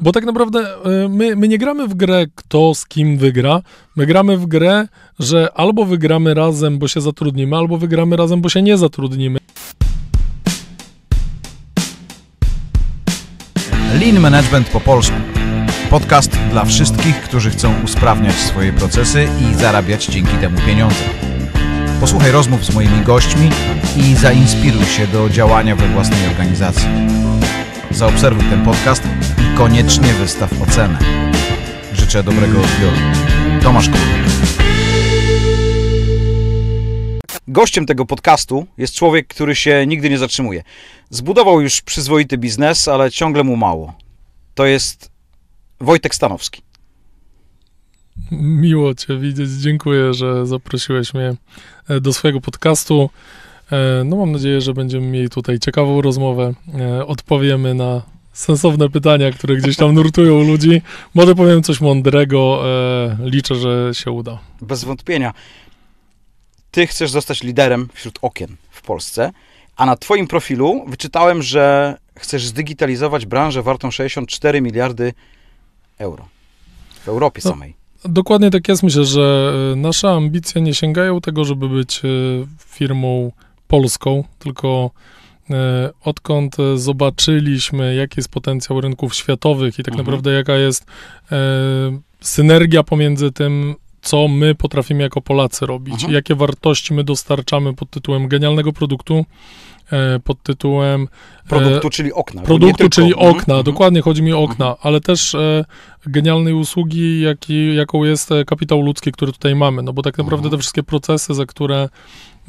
Bo tak naprawdę y, my, my nie gramy w grę, kto z kim wygra. My gramy w grę, że albo wygramy razem, bo się zatrudnimy, albo wygramy razem, bo się nie zatrudnimy. Lean Management po polsku. Podcast dla wszystkich, którzy chcą usprawniać swoje procesy i zarabiać dzięki temu pieniądze. Posłuchaj rozmów z moimi gośćmi i zainspiruj się do działania we własnej organizacji. Zaobserwuj ten podcast i koniecznie wystaw ocenę. Życzę dobrego odbioru. Tomasz Kowal. Gościem tego podcastu jest człowiek, który się nigdy nie zatrzymuje. Zbudował już przyzwoity biznes, ale ciągle mu mało. To jest Wojtek Stanowski. Miło Cię widzieć. Dziękuję, że zaprosiłeś mnie e, do swojego podcastu. E, no mam nadzieję, że będziemy mieli tutaj ciekawą rozmowę. E, odpowiemy na sensowne pytania, które gdzieś tam nurtują ludzi. Może powiem coś mądrego. E, liczę, że się uda. Bez wątpienia. Ty chcesz zostać liderem wśród okien w Polsce, a na twoim profilu wyczytałem, że chcesz zdigitalizować branżę wartą 64 miliardy euro w Europie no. samej. Dokładnie tak jest. Myślę, że nasze ambicje nie sięgają tego, żeby być firmą polską, tylko e, odkąd e, zobaczyliśmy, jaki jest potencjał rynków światowych i tak mhm. naprawdę jaka jest e, synergia pomiędzy tym, co my potrafimy jako Polacy robić, mhm. jakie wartości my dostarczamy pod tytułem genialnego produktu, pod tytułem produktu, czyli okna. Produktu, czyli mhm. okna. Mhm. Dokładnie chodzi mi o okna, mhm. ale też genialnej usługi, jaki, jaką jest kapitał ludzki, który tutaj mamy. No bo tak naprawdę te wszystkie procesy, za które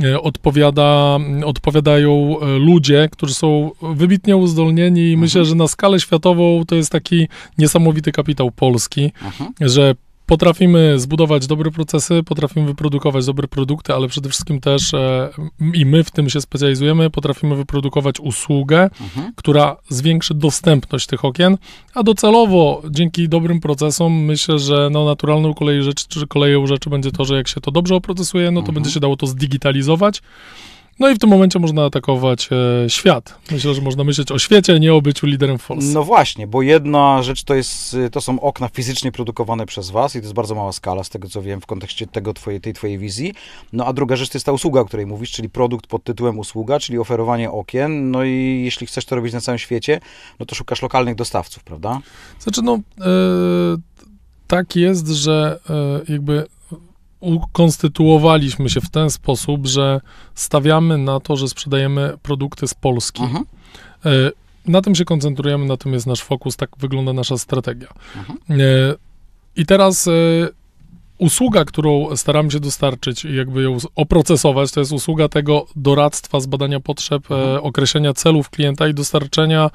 E, odpowiada, odpowiadają e, ludzie, którzy są wybitnie uzdolnieni i mhm. myślę, że na skalę światową to jest taki niesamowity kapitał polski, mhm. że potrafimy zbudować dobre procesy, potrafimy wyprodukować dobre produkty, ale przede wszystkim też e, i my w tym się specjalizujemy, potrafimy wyprodukować usługę, mhm. która zwiększy dostępność tych okien, a docelowo dzięki dobrym procesom myślę, że no, naturalną kolei rzeczy, czy koleją rzeczy będzie to, że jak się to dobrze oprocesuje, no to mhm. będzie się dało to zdigitalizować no i w tym momencie można atakować e, świat. Myślę, że można myśleć o świecie, nie o byciu liderem w Polsce. No właśnie, bo jedna rzecz to, jest, e, to są okna fizycznie produkowane przez was i to jest bardzo mała skala, z tego co wiem, w kontekście tego twojej, tej twojej wizji. No a druga rzecz to jest ta usługa, o której mówisz, czyli produkt pod tytułem usługa, czyli oferowanie okien. No i jeśli chcesz to robić na całym świecie, no to szukasz lokalnych dostawców, prawda? Znaczy no, e, tak jest, że e, jakby ukonstytuowaliśmy się w ten sposób, że stawiamy na to, że sprzedajemy produkty z Polski. Mhm. E, na tym się koncentrujemy, na tym jest nasz fokus, tak wygląda nasza strategia. Mhm. E, I teraz e, usługa, którą staramy się dostarczyć i jakby ją oprocesować, to jest usługa tego doradztwa, zbadania potrzeb, e, mhm. określenia celów klienta i dostarczenia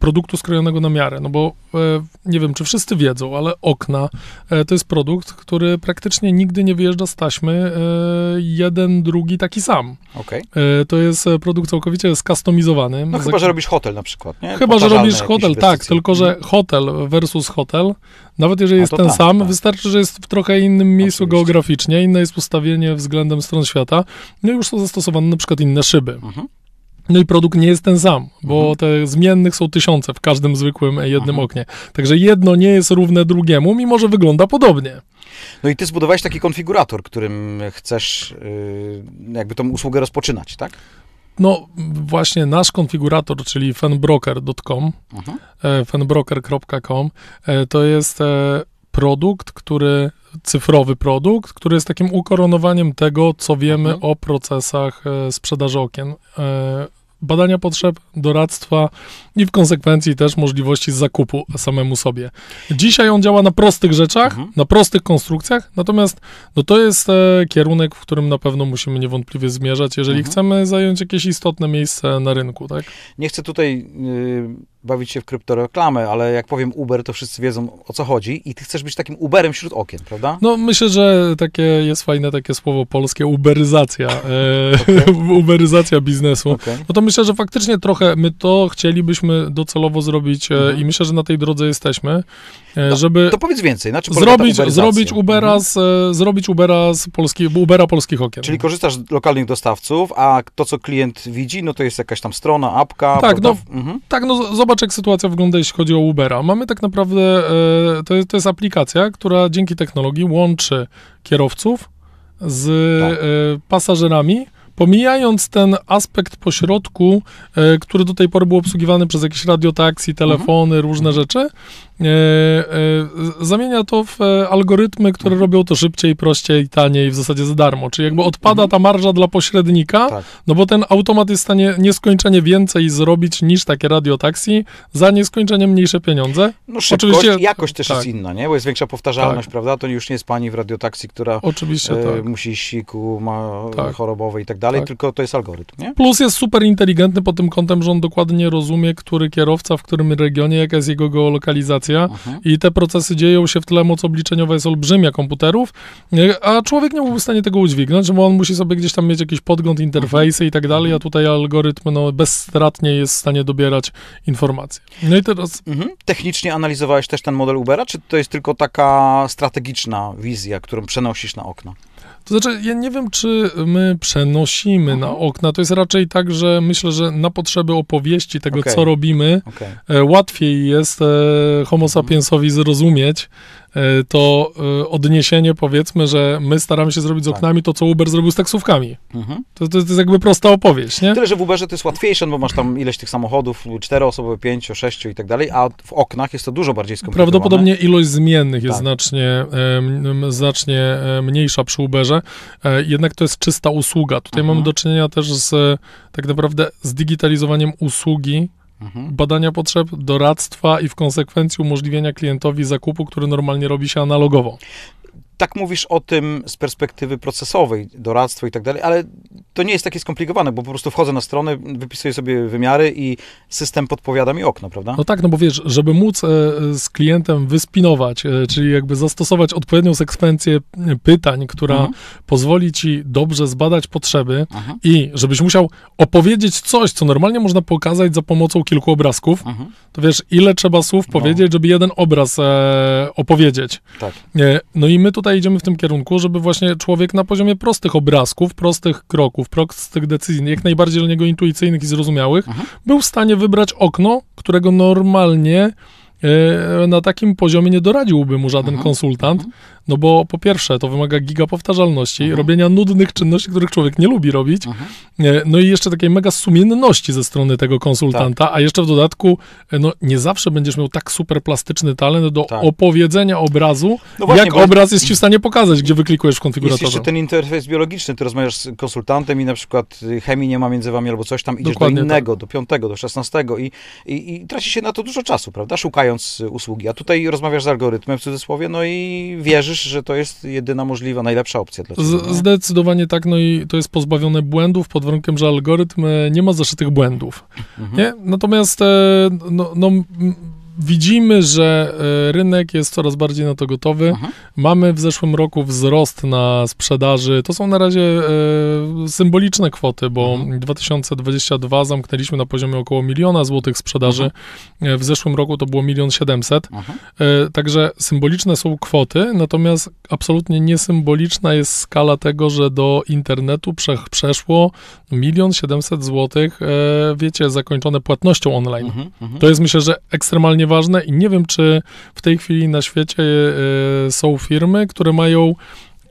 produktu skrojonego na miarę. No bo e, nie wiem, czy wszyscy wiedzą, ale okna e, to jest produkt, który praktycznie nigdy nie wyjeżdża z taśmy. E, jeden, drugi taki sam. Okay. E, to jest produkt całkowicie skustomizowany. No chyba, że robisz hotel na przykład, nie? Chyba, że robisz hotel, tak, tylko że mhm. hotel versus hotel nawet jeżeli jest ten tak, sam, tak. wystarczy, że jest w trochę innym miejscu Oczywiście. geograficznie, inne jest ustawienie względem stron świata, no i już są zastosowane na przykład inne szyby. Mhm. No i produkt nie jest ten sam, bo mhm. te zmiennych są tysiące w każdym zwykłym e, jednym mhm. oknie. Także jedno nie jest równe drugiemu, mimo że wygląda podobnie. No i ty zbudowałeś taki konfigurator, którym chcesz yy, jakby tą usługę rozpoczynać, tak? No właśnie nasz konfigurator, czyli fanbroker.com, mhm. e, fenbroker.com, fanbroker.com, to jest e, produkt, który cyfrowy produkt, który jest takim ukoronowaniem tego, co wiemy mhm. o procesach e, sprzedaży okien badania potrzeb, doradztwa i w konsekwencji też możliwości zakupu samemu sobie. Dzisiaj on działa na prostych rzeczach, mhm. na prostych konstrukcjach, natomiast no to jest e, kierunek, w którym na pewno musimy niewątpliwie zmierzać, jeżeli mhm. chcemy zająć jakieś istotne miejsce na rynku. Tak? Nie chcę tutaj. Yy bawić się w kryptoreklamę, ale jak powiem Uber, to wszyscy wiedzą o co chodzi i ty chcesz być takim Uberem wśród okien, prawda? No myślę, że takie jest fajne takie słowo polskie uberyzacja, e, okay. uberyzacja biznesu. Okay. No to myślę, że faktycznie trochę my to chcielibyśmy docelowo zrobić e, mhm. i myślę, że na tej drodze jesteśmy, e, no, żeby To powiedz więcej, na czym zrobić, zrobić mhm. Ubera z, mhm. zrobić Ubera z Polski, Ubera polskich okien. Czyli korzystasz z lokalnych dostawców, a to co klient widzi, no to jest jakaś tam strona, apka. Tak, no, prawda? no mhm. tak no zobacz Zobacz, jak sytuacja wygląda, jeśli chodzi o Ubera. Mamy tak naprawdę, e, to jest, to jest aplikacja, która dzięki technologii łączy kierowców z tak. e, pasażerami, pomijając ten aspekt pośrodku, e, który do tej pory był obsługiwany przez jakieś radiotaksy, mhm. telefony, mhm. różne rzeczy, E, e, zamienia to w e, algorytmy, które robią to szybciej, prościej, taniej, w zasadzie za darmo. Czyli jakby odpada mhm. ta marża dla pośrednika, tak. no bo ten automat jest w stanie nieskończenie więcej zrobić niż takie radiotaksi za nieskończenie mniejsze pieniądze. No szybkość, Oczywiście, jakość też tak. jest inna, nie? Bo jest większa powtarzalność, tak. prawda? To już nie jest pani w radiotaksi, która Oczywiście, e, tak. musi siku, ma tak. chorobowe i tak dalej, tak. tylko to jest algorytm, nie? Plus jest super inteligentny pod tym kątem, że on dokładnie rozumie, który kierowca w którym regionie, jaka jest jego geolokalizacja, Mhm. i te procesy dzieją się w tle, moc obliczeniowa jest olbrzymia komputerów, a człowiek nie byłby w stanie tego udźwignąć, bo on musi sobie gdzieś tam mieć jakiś podgląd, interfejsy i tak dalej, a tutaj algorytm no, bezstratnie jest w stanie dobierać informacje. No i teraz... Mhm. Technicznie analizowałeś też ten model Ubera, czy to jest tylko taka strategiczna wizja, którą przenosisz na okna? To znaczy, ja nie wiem, czy my przenosimy na mhm. okna. To jest raczej tak, że myślę, że na potrzeby opowieści tego, okay. co robimy, okay. E, łatwiej jest e, Homo mhm. sapiensowi zrozumieć, E, to e, odniesienie powiedzmy, że my staramy się zrobić z tak. oknami to, co Uber zrobił z taksówkami. Mhm. To, to, jest jakby prosta opowieść, nie? Tyle, że w Uberze to jest łatwiejsze, no bo masz tam ileś tych samochodów, czteroosobowe, pięcio, sześciu i tak dalej, a w oknach jest to dużo bardziej skomplikowane. Prawdopodobnie ilość zmiennych tak. jest znacznie, znacznie mniejsza przy Uberze, e, jednak to jest czysta usługa. Tutaj mhm. mamy do czynienia też z tak naprawdę zdigitalizowaniem usługi, Mhm. badania potrzeb, doradztwa i w konsekwencji umożliwienia klientowi zakupu, który normalnie robi się analogowo tak mówisz o tym z perspektywy procesowej, doradztwo i tak dalej, ale to nie jest takie skomplikowane, bo po prostu wchodzę na stronę, wypisuję sobie wymiary i system podpowiada mi okno, prawda? No tak, no bo wiesz, żeby móc e, z klientem wyspinować, e, czyli jakby zastosować odpowiednią sekwencję pytań, która mhm. pozwoli ci dobrze zbadać potrzeby mhm. i żebyś musiał opowiedzieć coś, co normalnie można pokazać za pomocą kilku obrazków, mhm. to wiesz, ile trzeba słów no. powiedzieć, żeby jeden obraz e, opowiedzieć. Tak. no i my tu tutaj idziemy w tym kierunku, żeby właśnie człowiek na poziomie prostych obrazków, prostych kroków, prostych decyzji, jak najbardziej dla niego intuicyjnych i zrozumiałych, Aha. Mhm. był w stanie wybrać okno, którego normalnie e, na takim poziomie nie doradziłby mu żaden Aha. Mhm. konsultant, mhm. No bo po pierwsze, to wymaga giga powtarzalności, Aha. Mhm. robienia nudnych czynności, których człowiek nie lubi robić, Aha. Mhm. E, no i jeszcze takiej mega sumienności ze strony tego konsultanta, tak. a jeszcze w dodatku, e, no nie zawsze będziesz miał tak super plastyczny talent do tak. opowiedzenia obrazu, no właśnie, jak obraz jest ci w stanie pokazać, gdzie wyklikujesz w konfiguratorze. Jest jeszcze ten interfejs biologiczny, ty rozmawiasz z konsultantem i na przykład y, chemii nie ma między wami albo coś tam, idziesz Dokładnie do tak. innego, tak. do piątego, do szesnastego i, i, i traci się na to dużo czasu, prawda, szukając y, usługi, a tutaj rozmawiasz z algorytmem w cudzysłowie, no i wierzysz wierzysz, że to jest jedyna możliwa, najlepsza opcja dla ciebie. No? zdecydowanie tak, no i to jest pozbawione błędów pod warunkiem, że algorytm e, nie ma zaszytych błędów. Mhm. Nie? Natomiast e, no, no widzimy, że e, rynek jest coraz bardziej na to gotowy. Aha. Mhm. Mamy w zeszłym roku wzrost na sprzedaży. To są na razie e, symboliczne kwoty, bo Aha. Mhm. 2022 zamknęliśmy na poziomie około miliona złotych sprzedaży. Aha. Mhm. E, w zeszłym roku to było milion siedemset. E, także symboliczne są kwoty, natomiast absolutnie niesymboliczna jest skala tego, że do internetu prze, przeszło milion siedemset złotych, wiecie, zakończone płatnością online. To jest myślę, że ekstremalnie szalenie ważne i nie wiem, czy w tej chwili na świecie e, są firmy, które mają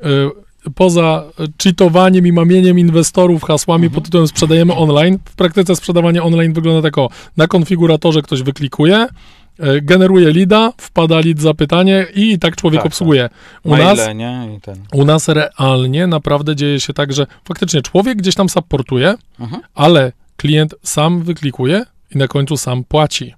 e, poza cheatowaniem i mamieniem inwestorów hasłami mhm. pod tytułem sprzedajemy online, w praktyce sprzedawanie online wygląda tak o, na konfiguratorze ktoś wyklikuje, e, generuje lida, wpada lead zapytanie i tak człowiek tak, obsługuje. Tak. U Maile, nas, u nas realnie naprawdę dzieje się tak, że faktycznie człowiek gdzieś tam supportuje, mhm. ale klient sam wyklikuje i na końcu sam płaci.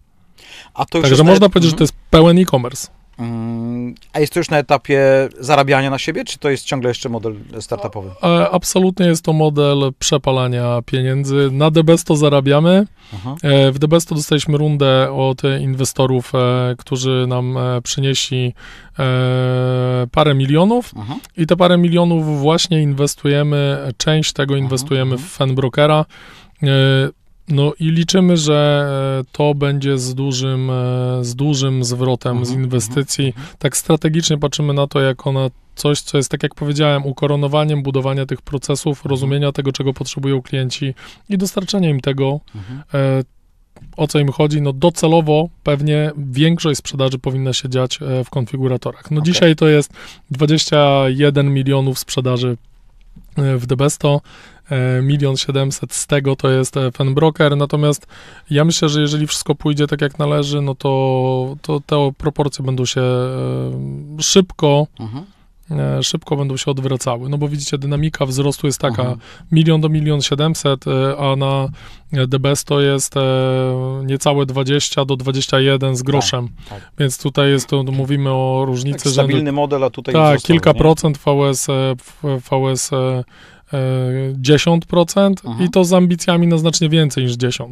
A to już Także można powiedzieć, że to jest pełen e-commerce. Mm, a jest to już na etapie zarabiania na siebie, czy to jest ciągle jeszcze model startupowy? E, absolutnie jest to model przepalania pieniędzy. Na Debesto zarabiamy. Aha. E, w Debesto dostaliśmy rundę od inwestorów, e, którzy nam przynieśli parę milionów Aha. i te parę milionów właśnie inwestujemy, część tego inwestujemy Aha. w Fenbrokera no i liczymy, że e, to będzie z dużym, e, z dużym zwrotem z mhm, inwestycji. Mhm, mhm. Tak strategicznie patrzymy na to, jako na coś, co jest, tak jak powiedziałem, ukoronowaniem budowania tych procesów, rozumienia tego, czego potrzebują klienci i dostarczenia im tego, e, o co im chodzi, no docelowo pewnie większość sprzedaży powinna się dziać w konfiguratorach. No okay. dzisiaj to jest 21 milionów sprzedaży w Debesto, E, milion siedemset z tego to jest e, broker natomiast ja myślę, że jeżeli wszystko pójdzie tak jak należy, no to, to te proporcje będą się e, szybko mhm. szybko będą się odwracały. No bo widzicie, dynamika wzrostu jest taka, Aha. Mhm. milion do milion siedemset, a na DBS to jest niecałe 20 do 21 z groszem. Tak, tak. Więc tutaj jest to, mówimy o różnicy. Tak, stabilny rzędu, model, a tutaj Tak, kilka nie? procent VS, VS 10% e, Aha. i mhm. to z ambicjami na znacznie więcej niż 10%.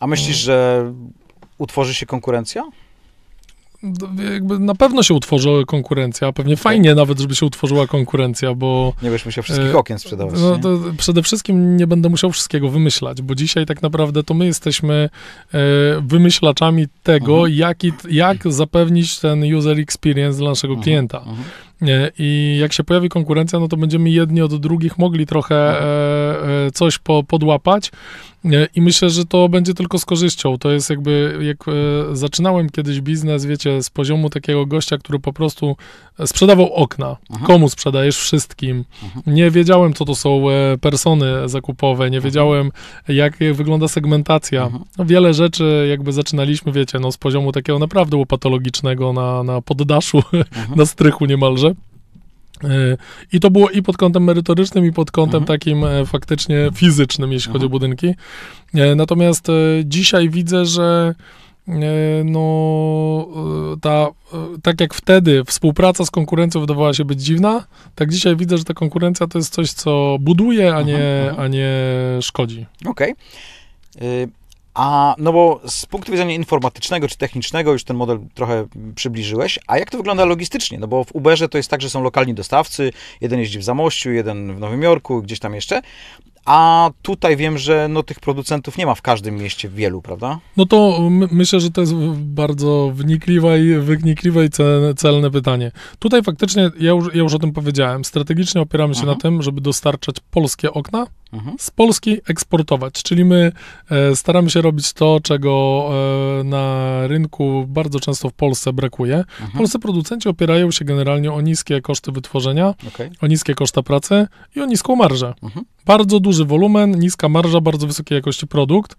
A myślisz, że utworzy się konkurencja? jakby na pewno się utworzy konkurencja, pewnie fajnie nawet, żeby się utworzyła konkurencja, bo... Nie będziesz musiał e, wszystkich okien sprzedawać. No, to przede wszystkim nie będę musiał wszystkiego wymyślać, bo dzisiaj tak naprawdę to my jesteśmy e, wymyślaczami tego, mhm. jak, jak zapewnić ten user experience dla naszego mhm. klienta. Mhm. I jak się pojawi konkurencja, no to będziemy jedni od drugich mogli trochę tak. e, e, coś podłapać. I myślę, że to będzie tylko z korzyścią. To jest jakby, jak e, zaczynałem kiedyś biznes, wiecie, z poziomu takiego gościa, który po prostu sprzedawał okna. Aha. Mhm. Komu sprzedajesz? Wszystkim. Aha. Mhm. Nie wiedziałem, co to są persony zakupowe, nie mhm. wiedziałem, jak wygląda segmentacja. No, wiele rzeczy jakby zaczynaliśmy, wiecie, no, z poziomu takiego naprawdę patologicznego na, na poddaszu, na strychu niemalże. Y, I to było i pod kątem merytorycznym, i pod kątem mhm. takim e, faktycznie mhm. fizycznym, jeśli mhm. chodzi o mhm. budynki. E, natomiast e, dzisiaj widzę, że no, ta, tak jak wtedy współpraca z konkurencją wydawała się być dziwna, tak dzisiaj widzę, że ta konkurencja to jest coś, co buduje, a nie, mhm, a nie szkodzi. Okej. Okay. A no bo z punktu widzenia informatycznego czy technicznego już ten model trochę przybliżyłeś, a jak to wygląda logistycznie? No bo w Uberze to jest tak, że są lokalni dostawcy, jeden jeździ w Zamościu, jeden w Nowym Jorku, gdzieś tam jeszcze a tutaj wiem, że no, tych producentów nie ma w każdym mieście wielu, prawda? No to my, myślę, że to jest bardzo wnikliwe i, wnikliwe i celne, pytanie. Tutaj faktycznie, ja już, ja już o tym powiedziałem, strategicznie opieramy się na mhm. tym, żeby dostarczać polskie okna, mhm. z Polski eksportować. Czyli my e, staramy się robić to, czego e, na rynku bardzo często w Polsce brakuje. Mhm. Polscy producenci opierają się generalnie o niskie koszty wytworzenia, okay. o niskie koszta pracy i o niską marżę. Mhm. Bardzo dużo duży wolumen, niska marża, bardzo wysokiej jakości produkt,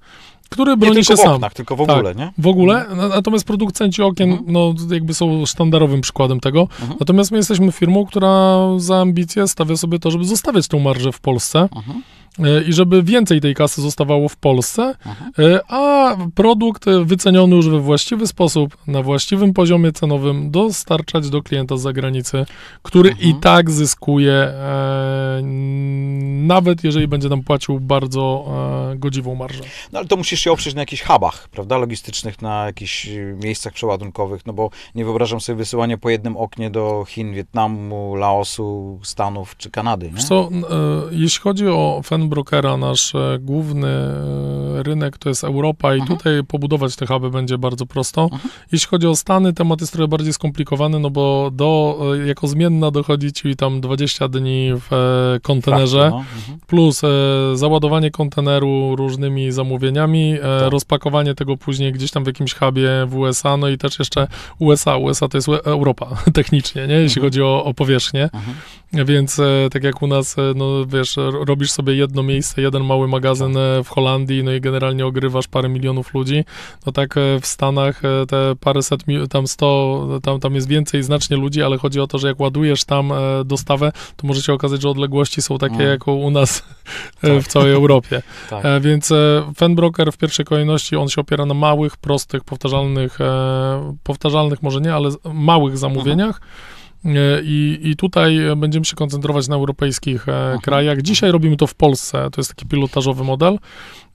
który broni nie się w oknach, sam. tylko w tak, ogóle, nie? W ogóle. Mhm. Natomiast producenci okien, mhm. no jakby są sztandarowym przykładem tego. Mhm. Natomiast my jesteśmy firmą, która za ambicje stawia sobie to, żeby zostawiać tą marżę w Polsce. Mhm E, i żeby więcej tej kasy zostawało w Polsce, Aha. Mhm. E, a produkt e, wyceniony już we właściwy sposób, na właściwym poziomie cenowym dostarczać do klienta z zagranicy, który Aha. i mhm. tak zyskuje, e, nawet jeżeli będzie nam płacił bardzo e, godziwą marżę. No ale to musisz się oprzeć na jakichś hubach, prawda, logistycznych, na jakichś miejscach przeładunkowych, no bo nie wyobrażam sobie wysyłania po jednym oknie do Chin, Wietnamu, Laosu, Stanów czy Kanady. Nie? Co, e, jeśli chodzi o fenomen Brokera nasz e, główny e, rynek to jest Europa i Aha. Mhm. tutaj pobudować te huby będzie bardzo prosto. Aha. Mhm. Jeśli chodzi o Stany, temat jest trochę bardziej skomplikowany, no bo do, e, jako zmienna dochodzi ci tam 20 dni w kontenerze, tak, no, mhm. plus załadowanie konteneru różnymi zamówieniami, tak. rozpakowanie tego później gdzieś tam w jakimś hubie w USA, no i też jeszcze USA. USA to jest Europa technicznie, nie? jeśli chodzi o, o powierzchnię. Więc tak jak u nas, no wiesz, robisz sobie jedno jedno miejsce, jeden mały magazyn tak. e, w Holandii, no i generalnie ogrywasz parę milionów ludzi. No tak e, w Stanach e, te paręset, tam sto tam, tam jest więcej znacznie ludzi, ale chodzi o to, że jak ładujesz tam dostawę, to może się okazać, że odległości są takie, mm. jak u nas tak. w całej Europie. tak. Więc broker w pierwszej kolejności, on się opiera na małych, prostych, powtarzalnych, powtarzalnych może nie, ale małych zamówieniach. Mhm. E, I, I tutaj będziemy się koncentrować na europejskich e, Aha. krajach. Dzisiaj robimy to w Polsce, to jest taki pilotażowy model.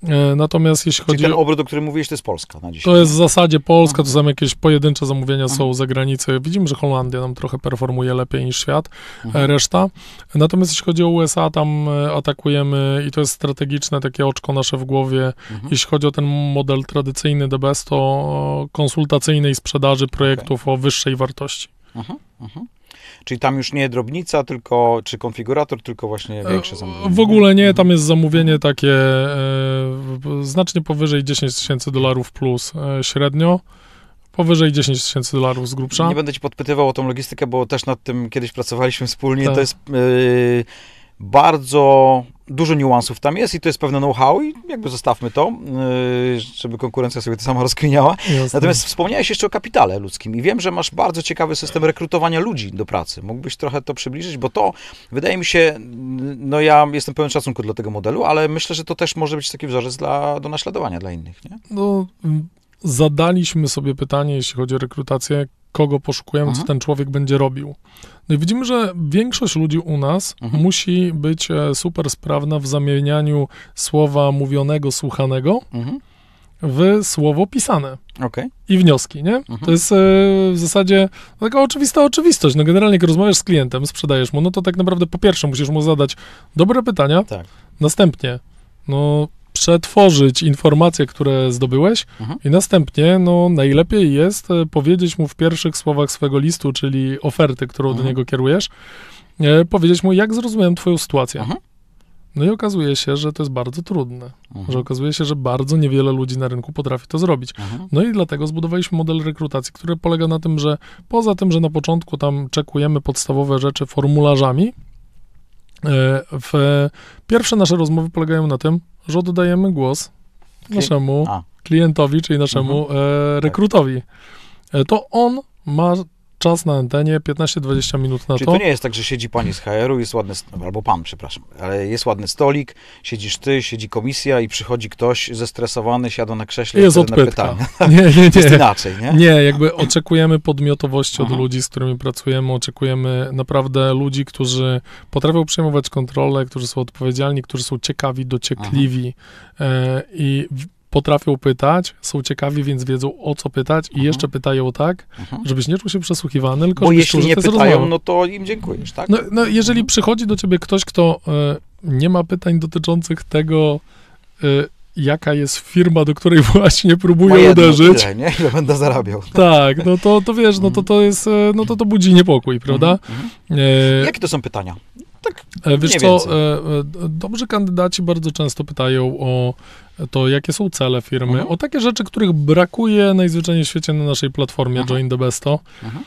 E, natomiast jeśli chodzi. Czyli ten obrót, o którym mówiłeś, to jest Polska na dzisiaj. To jest w zasadzie Polska, to są jakieś pojedyncze zamówienia Aha. są za granicę. Widzimy, że Holandia nam trochę performuje lepiej niż świat, Aha. reszta. Natomiast jeśli chodzi o USA, tam atakujemy i to jest strategiczne takie oczko nasze w głowie. Jeśli chodzi o ten model tradycyjny DBS, to konsultacyjnej sprzedaży projektów okay. o wyższej wartości. Aha, aha. Czyli tam już nie drobnica, tylko, czy konfigurator, tylko właśnie e, większe zamówienie. W ogóle nie, tam jest zamówienie takie e, znacznie powyżej 10 tysięcy dolarów plus e, średnio. Powyżej 10 tysięcy dolarów z grubsza. Nie będę ci podpytywał o tą logistykę, bo też nad tym kiedyś pracowaliśmy wspólnie. Tak. To jest e, bardzo dużo niuansów tam jest i to jest pewne know-how i jakby zostawmy to, y, żeby konkurencja sobie to sama rozkminiała. Jasne. Natomiast wspomniałeś jeszcze o kapitale ludzkim i wiem, że masz bardzo ciekawy system rekrutowania ludzi do pracy. Mógłbyś trochę to przybliżyć, bo to wydaje mi się, no ja jestem pełen szacunku dla tego modelu, ale myślę, że to też może być taki wzorzec dla, do naśladowania dla innych, nie? No, zadaliśmy sobie pytanie, jeśli chodzi o rekrutację, kogo poszukujemy, co mhm. ten człowiek będzie robił. No i widzimy, że większość ludzi u nas mhm. musi być e, super sprawna w zamienianiu słowa mówionego, słuchanego mhm. w słowo pisane. Okay. I wnioski, nie? To jest e, w zasadzie taka oczywista oczywistość. No generalnie, jak rozmawiasz z klientem, sprzedajesz mu, no to tak naprawdę po pierwsze musisz mu zadać dobre pytania, tak. następnie no przetworzyć informacje, które zdobyłeś mhm. i następnie, no, najlepiej jest e, powiedzieć mu w pierwszych słowach swojego listu, czyli oferty, którą mhm. do niego kierujesz, e, powiedzieć mu, jak zrozumiałem twoją sytuację. Mhm. No i okazuje się, że to jest bardzo trudne, mhm. że okazuje się, że bardzo niewiele ludzi na rynku potrafi to zrobić. Mhm. No i dlatego zbudowaliśmy model rekrutacji, który polega na tym, że poza tym, że na początku tam czekujemy podstawowe rzeczy formularzami, E, w, pierwsze nasze rozmowy polegają na tym, że oddajemy głos naszemu A. klientowi, czyli naszemu mhm. E, rekrutowi. E, to on ma czas na antenie, 15-20 minut na Czyli to. to nie jest tak, że siedzi pani z HR-u, jest ładny, albo pan, przepraszam, ale jest ładny stolik, siedzisz ty, siedzi komisja i przychodzi ktoś zestresowany, siada na krześle jest i na pytania. Nie, nie, nie. Jest inaczej, nie? Nie, jakby oczekujemy podmiotowości od Aha. ludzi, z którymi pracujemy, oczekujemy naprawdę ludzi, którzy potrafią przejmować kontrolę, którzy są odpowiedzialni, którzy są ciekawi, dociekliwi Aha. E, i potrafią pytać, są ciekawi, więc wiedzą o co pytać i mhm. jeszcze pytają tak, mhm. żebyś nie czuł się przesłuchiwany, tylko Bo jeśli czuł, nie pytają, no to im dziękujesz, tak? No, no jeżeli mhm. przychodzi do ciebie ktoś, kto y, nie ma pytań dotyczących tego, y, jaka jest firma, do której właśnie próbuję Moje uderzyć. Tyle, nie? Ile będę zarabiał. Tak, no to, to wiesz, no to mhm. to jest, e, no to to budzi niepokój, mhm, prawda? Mhm. Jakie to są pytania? Tak, Wiesz co, dobrzy kandydaci bardzo często pytają o to jakie są cele firmy, mhm. o takie rzeczy, których brakuje najzwyczajniej w świecie na naszej platformie mhm. Join the Besto. Mhm.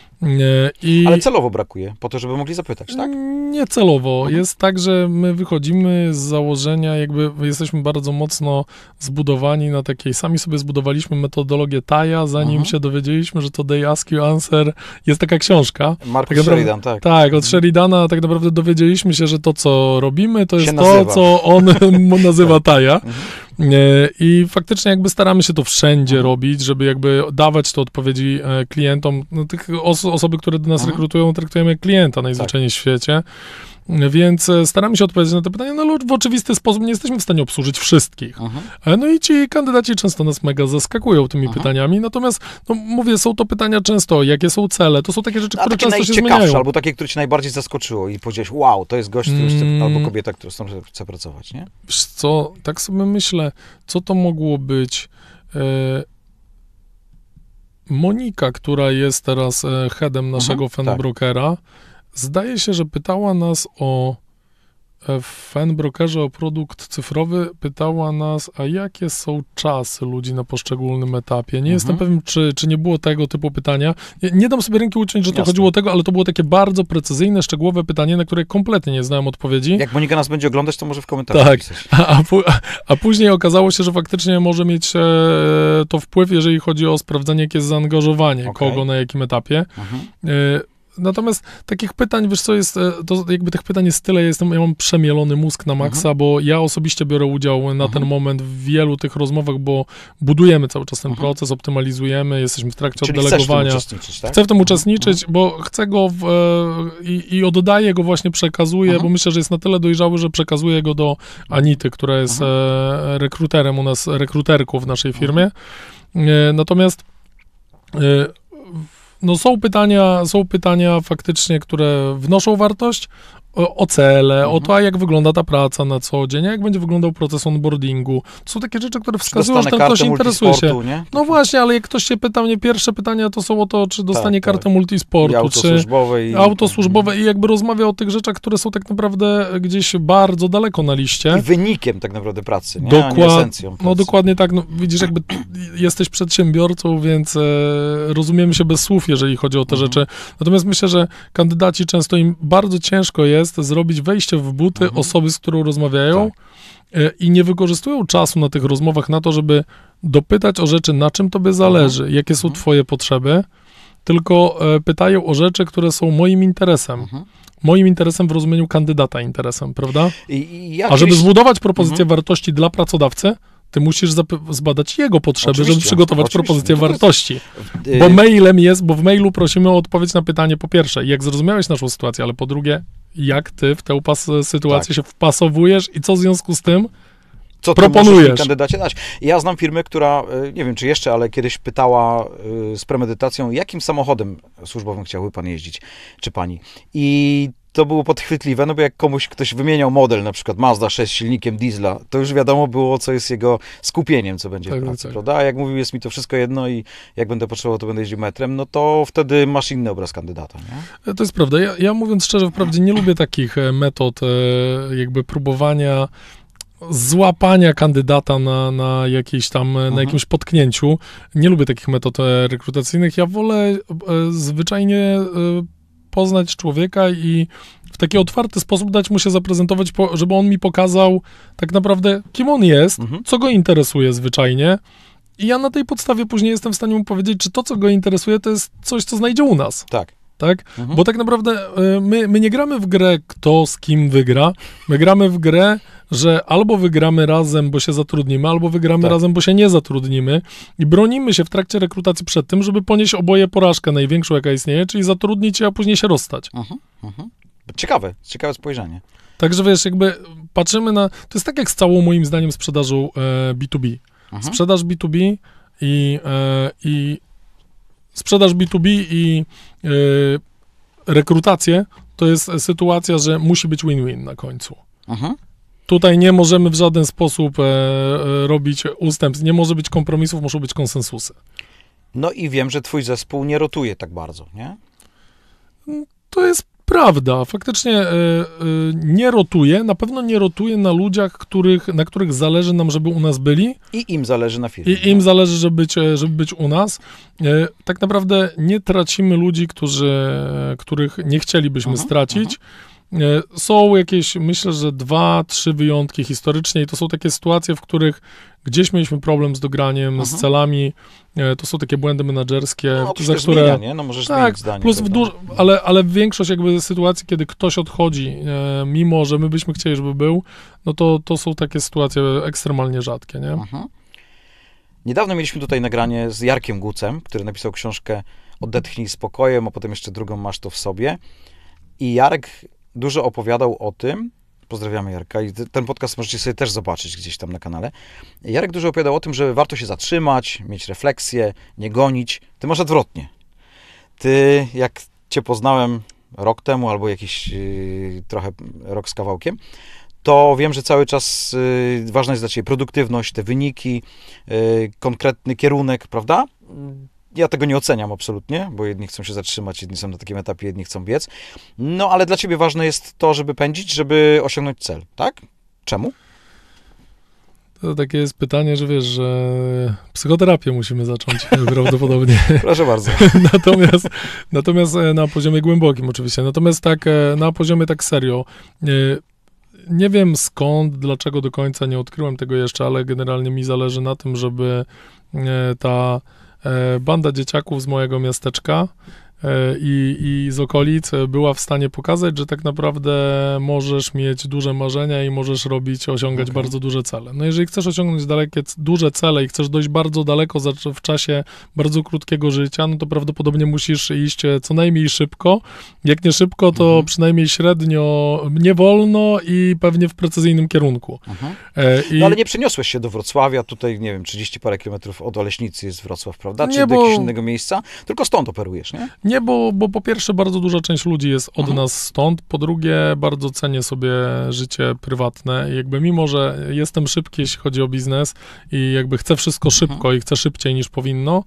I Ale celowo brakuje, po to, żeby mogli zapytać, tak? Nie celowo. Jest tak, że my wychodzimy z założenia, jakby jesteśmy bardzo mocno zbudowani na takiej, sami sobie zbudowaliśmy metodologię TAJA, zanim się dowiedzieliśmy, że to They Ask You Answer jest taka książka. Mark tak Sheridan, tak. Tak, od Sheridana tak naprawdę dowiedzieliśmy się, że to, co robimy, to jest to, co on nazywa TAJA. E, I faktycznie jakby staramy się to wszędzie mhm. robić, żeby jakby dawać te odpowiedzi e, klientom. No, tych os osoby, które do nas mhm. rekrutują, traktujemy jak klienta najzwyczajniej tak. w świecie. Więc e, staramy się odpowiedzieć na te pytania, no ale w oczywisty sposób nie jesteśmy w stanie obsłużyć wszystkich. Aha. E, no i ci kandydaci często nas mega zaskakują tymi Aha. pytaniami, natomiast, no mówię, są to pytania często, jakie są cele, to są takie rzeczy, które często się zmieniają. Albo takie, które ci najbardziej zaskoczyło i powiedziałeś, wow, to jest gość, który chce, albo mm. kobieta, która chce pracować, nie? Wiesz co, tak sobie myślę, co to mogło być... E Monika, która jest teraz e, headem naszego aha, mhm. tak. Zdaje się, że pytała nas o e, w fanbrokerze o produkt cyfrowy pytała nas, a jakie są czasy ludzi na poszczególnym etapie. Nie mhm. jestem pewien, czy, czy nie było tego typu pytania. Nie, nie dam sobie ręki uczyć, że to Jasne. chodziło o tego, ale to było takie bardzo precyzyjne, szczegółowe pytanie, na które kompletnie nie znałem odpowiedzi. Jak Monika nas będzie oglądać, to może w komentarzach Tak, a, a, a, później okazało się, że faktycznie może mieć e, to wpływ, jeżeli chodzi o sprawdzenie, jakie jest zaangażowanie okay. kogo na jakim etapie. Mhm. E, Natomiast takich pytań, wiesz co, jest, e, to jakby tych pytań jest tyle, ja, jestem, ja mam przemielony mózg na maksa, mhm. bo ja osobiście biorę udział na mhm. ten moment w wielu tych rozmowach, bo budujemy cały czas ten mhm. proces, optymalizujemy, jesteśmy w trakcie Czyli oddelegowania. Chcesz w tym uczestniczyć, tak? Chcę w tym mhm. uczestniczyć, mhm. bo chcę go w, e, i, i oddaję go właśnie, przekazuję, mhm. bo myślę, że jest na tyle dojrzały, że przekazuję go do Anity, która jest e, rekruterem u nas, rekruterką w naszej firmie. Natomiast no są pytania, są pytania faktycznie, które wnoszą wartość, o, cele, mhm. o to, jak wygląda ta praca na co dzień, jak będzie wyglądał proces onboardingu. To są takie rzeczy, które wskazują, że ten ktoś interesuje się. Nie? No właśnie, ale jak ktoś się pyta mnie, pierwsze pytania to są o to, czy dostanie tak, tak. kartę tak. multisportu, I autosłużbowe czy i... autosłużbowe mhm. i jakby rozmawia o tych rzeczach, które są tak naprawdę gdzieś bardzo daleko na liście. I wynikiem tak naprawdę pracy, nie? Dokład... Nie no, pracy. No dokładnie tak, no, widzisz, jakby jesteś przedsiębiorcą, więc e, rozumiemy się bez słów, jeżeli chodzi o te mhm. rzeczy. Natomiast myślę, że kandydaci często im bardzo ciężko jest jest zrobić wejście w buty mhm. osoby, z którą rozmawiają tak. E, i nie wykorzystują czasu na tych rozmowach na to, żeby dopytać o rzeczy, na czym tobie mhm. zależy, mhm. jakie są mhm. twoje potrzeby, tylko e, pytają o rzeczy, które są moim interesem. Mhm. Moim interesem w rozumieniu kandydata interesem, prawda? I, i A żeby zbudować propozycję mhm. wartości dla pracodawcy, ty musisz zbadać jego potrzeby, oczywiście, żeby przygotować propozycję no wartości. Jest... Y- bo mailem jest, bo w mailu prosimy o odpowiedź na pytanie po pierwsze, jak zrozumiałeś naszą sytuację, ale po drugie, jak ty w tę sytuację tak. się wpasowujesz i co w związku z tym co proponujesz kandydacie dać. Ja znam firmę, która, y, nie wiem czy jeszcze, ale kiedyś pytała y, z premedytacją, jakim samochodem służbowym chciałby pan jeździć, czy pani. I to było podchwytliwe, no bo jak komuś ktoś wymieniał model, na przykład Mazda 6 silnikiem diesla, to już wiadomo było, co jest jego skupieniem, co będzie tak, w pracy, tak. prawda? A jak mówił, jest mi to wszystko jedno i jak będę potrzebował, to będę jeździł metrem, no to wtedy masz inny obraz kandydata, nie? E, to jest prawda. Ja, ja mówiąc szczerze, wprawdzie nie lubię takich e, metod e, jakby próbowania złapania kandydata na, na, jakiejś tam, na mhm. jakimś potknięciu. Nie lubię takich metod rekrutacyjnych. Ja wolę zwyczajnie poznać człowieka i w taki otwarty sposób dać mu się zaprezentować, po, żeby on mi pokazał tak naprawdę, kim on jest, mhm. co go interesuje zwyczajnie. I ja na tej podstawie później jestem w stanie mu powiedzieć, czy to, co go interesuje, to jest coś, co znajdzie u nas. Tak tak? Mhm. Bo tak naprawdę y, my, my nie gramy w grę kto z kim wygra, my gramy w grę, że albo wygramy razem, bo się zatrudnimy, albo wygramy tak. razem, bo się nie zatrudnimy i bronimy się w trakcie rekrutacji przed tym, żeby ponieść oboje porażkę największą, jaka istnieje, czyli zatrudnić się, a później się rozstać. Mhm. Mhm. Ciekawe, ciekawe spojrzenie. Także wiesz, jakby patrzymy na. To jest tak jak z całą moim zdaniem sprzedażą e, B2B. Aha. Mhm. Sprzedaż B2B i, e, i sprzedaż B2B i yy, rekrutację to jest sytuacja, że musi być win-win na końcu. Aha. Tutaj nie możemy w żaden sposób e, e, robić ustępstw, nie może być kompromisów, muszą być konsensusy. No i wiem, że twój zespół nie rotuje tak bardzo, nie? To jest Prawda, faktycznie y, y, nie rotuje, na pewno nie rotuje na ludziach, których, na których zależy nam, żeby u nas byli. I im zależy na firmie. I im zależy, żeby być, e, żeby być u nas. Y, tak naprawdę nie tracimy ludzi, którzy, których nie chcielibyśmy uh mhm, -huh, stracić. Uh mhm. -huh E, są jakieś, myślę, że dwa, trzy wyjątki historycznie i to są takie sytuacje, w których gdzieś mieliśmy problem z dograniem, mhm. z celami. E, to są takie błędy menedżerskie, no, za które... Zmienia, nie? No możesz tak, zdanie. Plus w duż... ale, ale większość jakby sytuacji, kiedy ktoś odchodzi, e, mimo że my byśmy chcieli, żeby był, no to, to są takie sytuacje ekstremalnie rzadkie, nie? Mhm. Niedawno mieliśmy tutaj nagranie z Jarkiem Gucem, który napisał książkę Odetchnij spokojem, a potem jeszcze drugą Masz to w sobie. I Jarek dużo opowiadał o tym, pozdrawiamy Jarka i ten podcast możecie sobie też zobaczyć gdzieś tam na kanale. Jarek dużo opowiadał o tym, że warto się zatrzymać, mieć refleksję, nie gonić. Ty masz odwrotnie. Ty, jak cię poznałem rok temu albo jakiś yy, trochę rok z kawałkiem, to wiem, że cały czas yy, ważna jest dla Ciebie produktywność, te wyniki, yy, konkretny kierunek, prawda? Mm, ja tego nie oceniam absolutnie, bo jedni chcą się zatrzymać, jedni są na takim etapie, jedni chcą biec. No ale dla ciebie ważne jest to, żeby pędzić, żeby osiągnąć cel, tak? Czemu? To takie jest pytanie, że wiesz, że psychoterapię musimy zacząć prawdopodobnie. Proszę bardzo. natomiast, natomiast e, na poziomie głębokim oczywiście, natomiast tak e, na poziomie tak serio, e, nie wiem skąd, dlaczego do końca nie odkryłem tego jeszcze, ale generalnie mi zależy na tym, żeby ta E, banda dzieciaków z mojego miasteczka E, i, i z okolic była w stanie pokazać, że tak naprawdę możesz mieć duże marzenia i możesz robić, osiągać okay. Mhm. bardzo duże cele. No jeżeli chcesz osiągnąć dalekie, duże cele i chcesz dojść bardzo daleko za, w czasie bardzo krótkiego życia, no to prawdopodobnie musisz iść e, co najmniej szybko. Jak nie szybko, to mhm. przynajmniej średnio, nie wolno i pewnie w precyzyjnym kierunku. Mhm. E, I... No ale nie przeniosłeś się do Wrocławia, tutaj nie wiem, 30 parę kilometrów od Oleśnicy jest Wrocław, prawda? Czy nie, do jakiegoś innego miejsca? Tylko stąd operujesz, nie? nie nie, bo, bo po pierwsze bardzo duża część ludzi jest od Aha. Mhm. nas stąd, po drugie bardzo cenię sobie życie prywatne jakby mimo, że jestem szybki, jeśli chodzi o biznes i jakby chcę wszystko mhm. szybko Aha. i chcę szybciej niż powinno,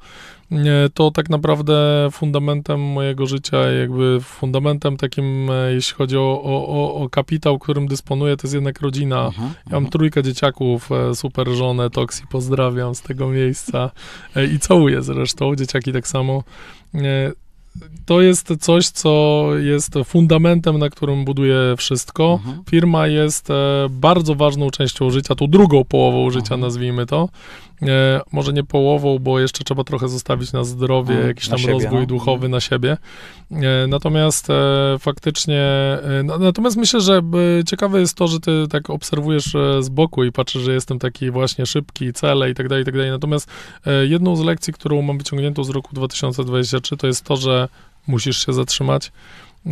to tak naprawdę fundamentem mojego życia, jakby fundamentem takim, e, jeśli chodzi o, o, o kapitał, którym dysponuję, to jest jednak rodzina. Aha, mhm, ja mam trójkę dzieciaków, e, super żonę, Toksi pozdrawiam z tego miejsca e, i całuję zresztą, dzieciaki tak samo to jest coś, co jest fundamentem, na którym buduje wszystko. Mhm. Firma jest e, bardzo ważną częścią życia, tą drugą połową życia, mhm. nazwijmy to e, może nie połową, bo jeszcze trzeba trochę zostawić na zdrowie, mm, jakiś tam siebie, rozwój no. duchowy mm. na siebie. E, natomiast e, faktycznie, e, no, natomiast myślę, że e, ciekawe jest to, że ty tak obserwujesz e, z boku i patrzysz, że jestem taki właśnie szybki, cele i tak dalej, i tak dalej. Natomiast jedną z lekcji, którą mam wyciągniętą z roku 2023, to jest to, że musisz się zatrzymać.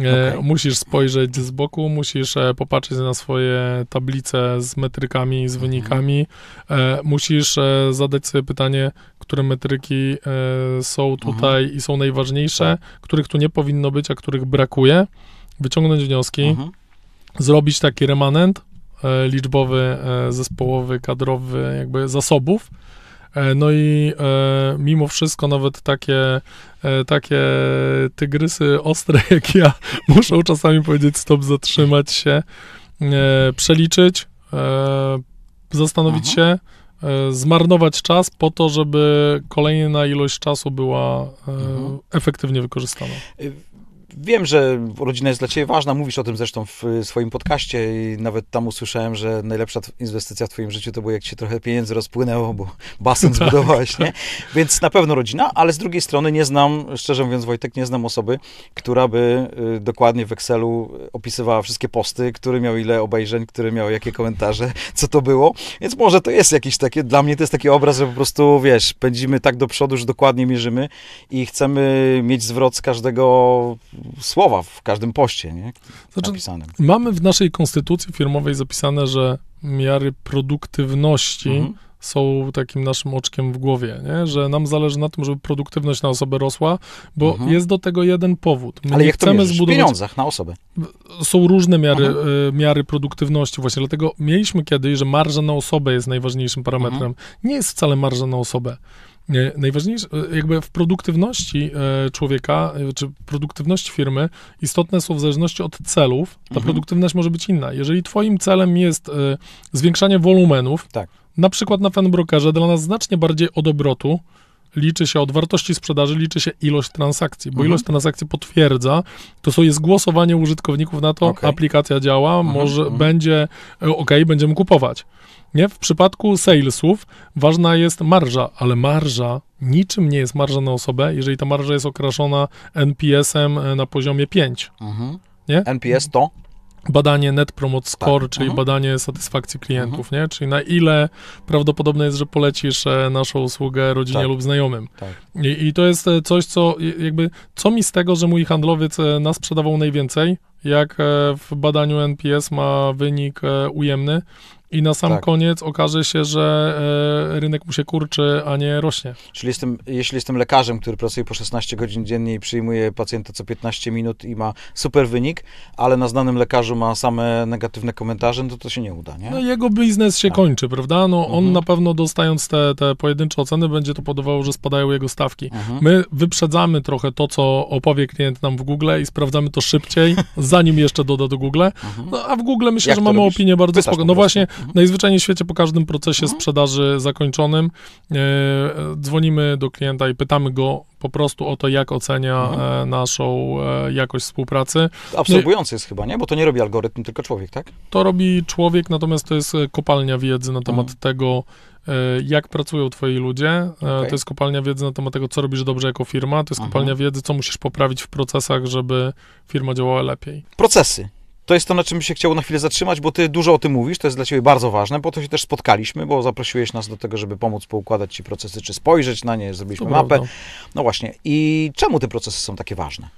E, okay. Musisz spojrzeć z boku, musisz e, popatrzeć na swoje tablice z metrykami, z mhm. wynikami. E, musisz zadać sobie pytanie, które metryki są mhm. tutaj i są najważniejsze, tak. których tu nie powinno być, a których brakuje. Wyciągnąć wnioski, mhm. zrobić taki remanent liczbowy, zespołowy, kadrowy, jakby zasobów E, no i e, mimo wszystko nawet takie e, takie tygrysy ostre jak ja muszą czasami powiedzieć stop, zatrzymać się, przeliczyć, zastanowić Aha. Mhm. się, zmarnować czas po to, żeby kolejna ilość czasu była mhm. efektywnie wykorzystana. Y, Wiem, że rodzina jest dla Ciebie ważna, mówisz o tym zresztą w y, swoim podcaście i nawet tam usłyszałem, że najlepsza inwestycja w Twoim życiu to było jak Ci trochę pieniędzy rozpłynęło, bo basen tak. zbudowałeś, nie? Więc na pewno rodzina, ale z drugiej strony nie znam, szczerze mówiąc Wojtek, nie znam osoby, która by y, dokładnie w Excelu opisywała wszystkie posty, który miał ile obejrzeń, który miał jakie komentarze, co to było, więc może to jest jakiś takie, dla mnie to jest taki obraz, że po prostu, wiesz, pędzimy tak do przodu, że dokładnie mierzymy i chcemy mieć zwrot z każdego słowa w każdym poście nie? Znaczy, napisanym. Mamy w naszej konstytucji firmowej zapisane, że miary produktywności mhm. są takim naszym oczkiem w głowie, nie? że nam zależy na tym, żeby produktywność na osobę rosła, bo mhm. jest do tego jeden powód. My Ale jak chcemy to zbudować... W pieniądzach na osobę. Są różne miary, mhm. E, miary produktywności właśnie, dlatego mieliśmy kiedyś, że marża na osobę jest najważniejszym parametrem. Mhm. Nie jest wcale marża na osobę. Najważniejsze, jakby w produktywności e, człowieka, e, czy produktywności firmy, istotne są w zależności od celów. Ta mhm. produktywność może być inna. Jeżeli twoim celem jest e, zwiększanie wolumenów, tak. na przykład na fanbrokerze, dla nas znacznie bardziej od obrotu, liczy się od wartości sprzedaży, liczy się ilość transakcji, bo mhm. ilość transakcji potwierdza, to są jest głosowanie użytkowników na to, okay. aplikacja działa, mhm. może mhm. będzie, okej, okay, będziemy kupować. Nie? W przypadku salesów ważna jest marża, ale marża niczym nie jest marża na osobę, jeżeli ta marża jest okraszona NPS-em e, na poziomie 5. Mhm. Nie? NPS to? badanie Net Promote tak. Score, tak. czyli mhm. badanie satysfakcji klientów, mhm. nie? Czyli na ile prawdopodobne jest, że polecisz e, naszą usługę rodzinie tak. lub znajomym. Tak. I, I, to jest e, coś, co jakby, co mi z tego, że mój handlowiec nas sprzedawał najwięcej, jak w badaniu NPS ma wynik ujemny, i na sam tak. koniec okaże się, że e, rynek mu się kurczy, a nie rośnie. Czyli jestem, jeśli jestem lekarzem, który pracuje po 16 godzin dziennie i przyjmuje pacjenta co 15 minut i ma super wynik, ale na znanym lekarzu ma same negatywne komentarze, no to to się nie uda, nie? No jego biznes się tak. kończy, prawda? No on mhm. na pewno dostając te, te pojedyncze oceny będzie to podawało, że spadają jego stawki. Mhm. My wyprzedzamy trochę to, co opowie klient nam w Google i sprawdzamy to szybciej, zanim jeszcze doda do Google. Mhm. No, a w Google myślę, Jak że mamy robisz? opinię bardzo spokojną. No właśnie, no zwyczajnie w świecie po każdym procesie mhm. sprzedaży zakończonym e, dzwonimy do klienta i pytamy go po prostu o to, jak ocenia e, mhm. naszą e, jakość współpracy. No Absorbujący jest chyba, nie? Bo to nie robi algorytm, tylko człowiek, tak? To robi człowiek, natomiast to jest e, kopalnia wiedzy na temat mhm. tego, e, jak pracują twoi ludzie. E, okay. To jest kopalnia wiedzy na temat tego, co robisz dobrze jako firma. To jest mhm. kopalnia Aha. wiedzy, co musisz poprawić w procesach, żeby firma działała lepiej. Procesy to jest to, na czym się chciało na chwilę zatrzymać, bo ty dużo o tym mówisz, to jest dla ciebie bardzo ważne, po to się też spotkaliśmy, bo zaprosiłeś nas do tego, żeby pomóc poukładać ci procesy, czy spojrzeć na nie, zrobiliśmy mapę. No. no właśnie. I czemu te procesy są takie ważne?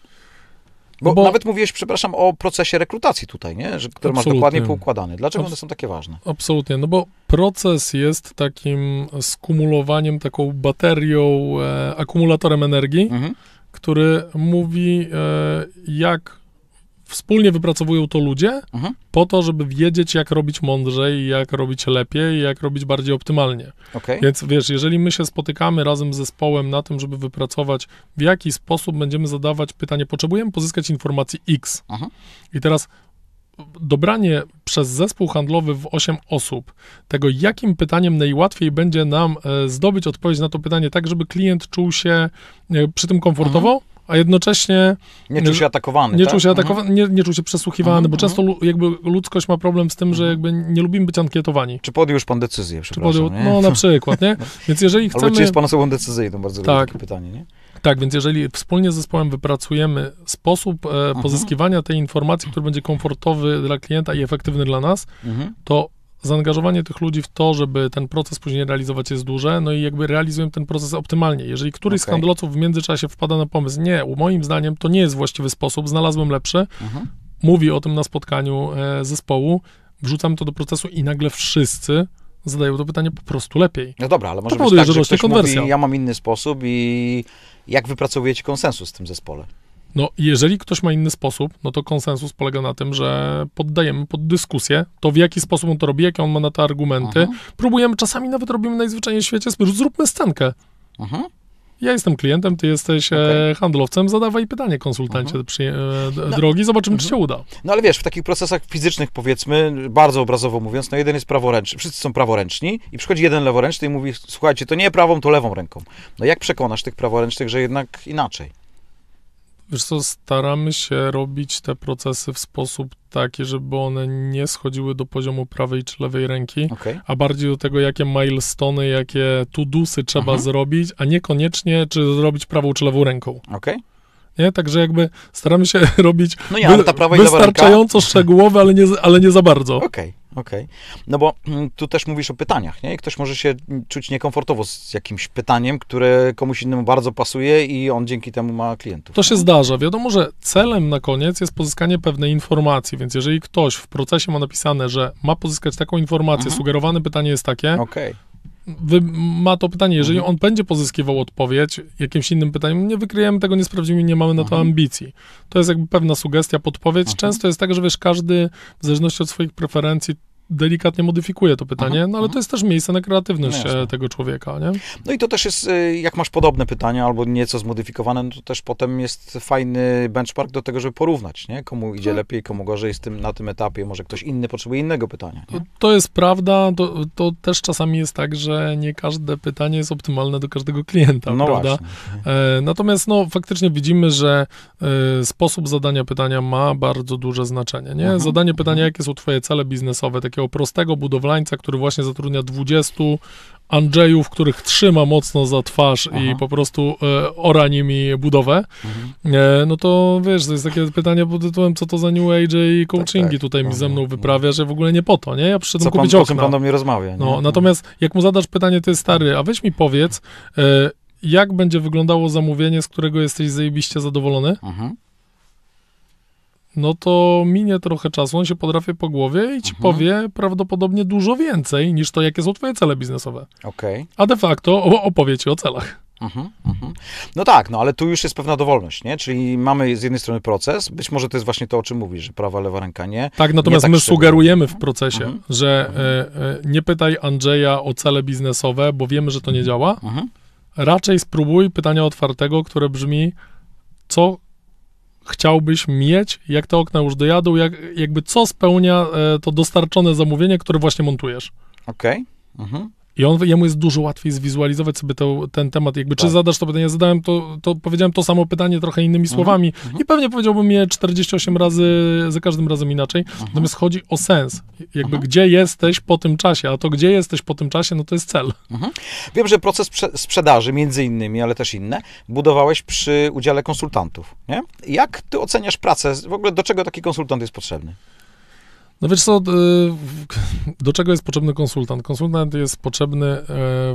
Bo, bo, nawet mówiłeś, przepraszam, o procesie rekrutacji tutaj, nie? Że, który absolutnie. masz dokładnie poukładany. Dlaczego Abs one są takie ważne? Absolutnie, no bo proces jest takim skumulowaniem, taką baterią, e, akumulatorem energii, mhm. który mówi, e, jak Wspólnie wypracowują to ludzie mhm. po to, żeby wiedzieć, jak robić mądrzej, jak robić lepiej, jak robić bardziej optymalnie. Okay. Więc wiesz, jeżeli my się spotykamy razem z zespołem na tym, żeby wypracować, w jaki sposób będziemy zadawać pytanie, potrzebujemy pozyskać informacji X. Mhm. I teraz dobranie przez zespół handlowy w 8 osób tego, jakim pytaniem najłatwiej będzie nam e, zdobyć odpowiedź na to pytanie, tak żeby klient czuł się e, przy tym komfortowo. Mhm a jednocześnie... Nie czuł się atakowany, Nie tak? czuł się mhm. atakowany, mhm. nie, nie czuł się przesłuchiwany, mhm, bo często mhm. jakby ludzkość ma problem z tym, że mhm. jakby nie lubimy być ankietowani. Czy podjął już pan decyzję, Czy podjął, nie? No na przykład, nie? Więc jeżeli chcemy... Albo czy jest pan osobą decyzyjną, bardzo tak. pytanie, nie? Tak, więc jeżeli wspólnie z zespołem wypracujemy sposób e, pozyskiwania tej informacji, który będzie komfortowy dla klienta i efektywny dla nas, to zaangażowanie tych ludzi w to, żeby ten proces później realizować jest duże, no i jakby realizują ten proces optymalnie. Jeżeli któryś okay. z handlowców w międzyczasie wpada na pomysł, nie, moim zdaniem to nie jest właściwy sposób, znalazłem lepszy, mhm. mówi o tym na spotkaniu e, zespołu, wrzucam to do procesu i nagle wszyscy zadają to pytanie po prostu lepiej. No dobra, ale może powoduje, być tak, że, że ktoś konwersja. mówi, ja mam inny sposób i jak wypracowujecie konsensus w tym zespole? No, jeżeli ktoś ma inny sposób, no to konsensus polega na tym, że poddajemy pod dyskusję to, w jaki sposób on to robi, jakie on ma na to argumenty. Aha. Próbujemy, czasami nawet robimy najzwyczajniej w świecie, zróbmy scenkę. Aha. Ja jestem klientem, ty jesteś e, okay. handlowcem, zadawaj pytanie konsultancie przy, e, no. drogi, zobaczymy, czy mhm. się uda. No ale wiesz, w takich procesach fizycznych powiedzmy, bardzo obrazowo mówiąc, no jeden jest praworęczny, wszyscy są praworęczni i przychodzi jeden leworęczny i mówi, słuchajcie, to nie prawą, to lewą ręką. No jak przekonasz tych praworęcznych, że jednak inaczej? Wiesz co, staramy się robić te procesy w sposób taki, żeby one nie schodziły do poziomu prawej czy lewej ręki, okay. a bardziej do tego, jakie milestony, jakie tudusy trzeba mhm. zrobić, a niekoniecznie, czy zrobić prawą czy lewą ręką. Okay. Nie? Także jakby staramy się robić no ja, wy, wystarczająco ręka... szczegółowe, ale nie, ale nie za bardzo. Okej. Okay. Okej. Okay. No bo mm, tu też mówisz o pytaniach, nie? Ktoś może się czuć niekomfortowo z jakimś pytaniem, które komuś innemu bardzo pasuje i on dzięki temu ma klientów. To się zdarza. Wiadomo, że celem na koniec jest pozyskanie pewnej informacji, więc jeżeli ktoś w procesie ma napisane, że ma pozyskać taką informację, mhm. sugerowane pytanie jest takie, okay ma to pytanie, jeżeli mhm. on będzie pozyskiwał odpowiedź jakimś innym pytaniem, nie wykryjemy tego, nie sprawdzimy, nie mamy na to mhm. ambicji. To jest jakby pewna sugestia, podpowiedź. Mhm. Często jest tak, że wiesz, każdy w zależności od swoich preferencji delikatnie modyfikuje to pytanie, no ale to jest też miejsce na kreatywność no e, tego człowieka, nie? No i to też jest, e, jak masz podobne pytania albo nieco zmodyfikowane, no to też potem jest fajny benchmark do tego, żeby porównać, nie? Komu idzie tak. lepiej, komu gorzej z tym, na tym etapie, może ktoś inny potrzebuje innego pytania. To, to jest prawda, to, to, też czasami jest tak, że nie każde pytanie jest optymalne do każdego klienta, no prawda? Właśnie. E, natomiast no faktycznie widzimy, że sposób zadania pytania ma bardzo duże znaczenie, nie? Mhm, Zadanie pytania, mhm. jakie są twoje cele biznesowe, takie takiego prostego budowlańca, który właśnie zatrudnia 20 Andrzejów, których trzyma mocno za twarz Aha. i po prostu e, ora nimi budowę, mhm. e, no to wiesz, to jest takie pytanie pod tytułem, co to za New Age i tak, coachingi tak, tak, tutaj mi ze mhm, mną mhm. wyprawia, że w ogóle nie po to, nie? Ja przyszedłem co kupić pan, okna. Co pan do mnie rozmawia, nie? No, mhm. natomiast jak mu zadasz pytanie, ty stary, a weź mi powiedz, e, jak będzie wyglądało zamówienie, z którego jesteś zajebiście zadowolony? Mhm no to minie trochę czasu, on się podrapie po głowie i ci mhm. powie prawdopodobnie dużo więcej niż to, jakie są twoje cele biznesowe. Okay. A de facto opowie ci o celach. Mhm, mhm. No tak, no ale tu już jest pewna dowolność, nie? Czyli mamy z jednej strony proces, być może to jest właśnie to, o czym mówisz, że prawa, lewa ręka nie. Tak, natomiast nie tak my sugerujemy w mhm. procesie, mhm. że y, y, nie pytaj Andrzeja o cele biznesowe, bo wiemy, że to nie mhm. działa. Mhm. Raczej spróbuj pytania otwartego, które brzmi, co chciałbyś mieć, jak te okna już dojadą, jak, jakby co spełnia e, to dostarczone zamówienie, które właśnie montujesz. Okej. Okay. Mhm. I on, jemu jest dużo łatwiej zwizualizować sobie to, ten temat. Jakby, tak. czy zadasz to pytanie? zadałem to, to, powiedziałem to samo pytanie trochę innymi mhm. słowami mhm. i pewnie powiedziałbym je 48 razy, za każdym razem inaczej. Mhm. Natomiast chodzi o sens. Jakby, mhm. gdzie jesteś po tym czasie, a to, gdzie jesteś po tym czasie, no to jest cel. Mhm. Wiem, że proces sprzedaży, między innymi, ale też inne, budowałeś przy udziale konsultantów, nie? Jak ty oceniasz pracę? W ogóle do czego taki konsultant jest potrzebny? No wiesz co, y, do czego jest potrzebny konsultant? Konsultant jest potrzebny e,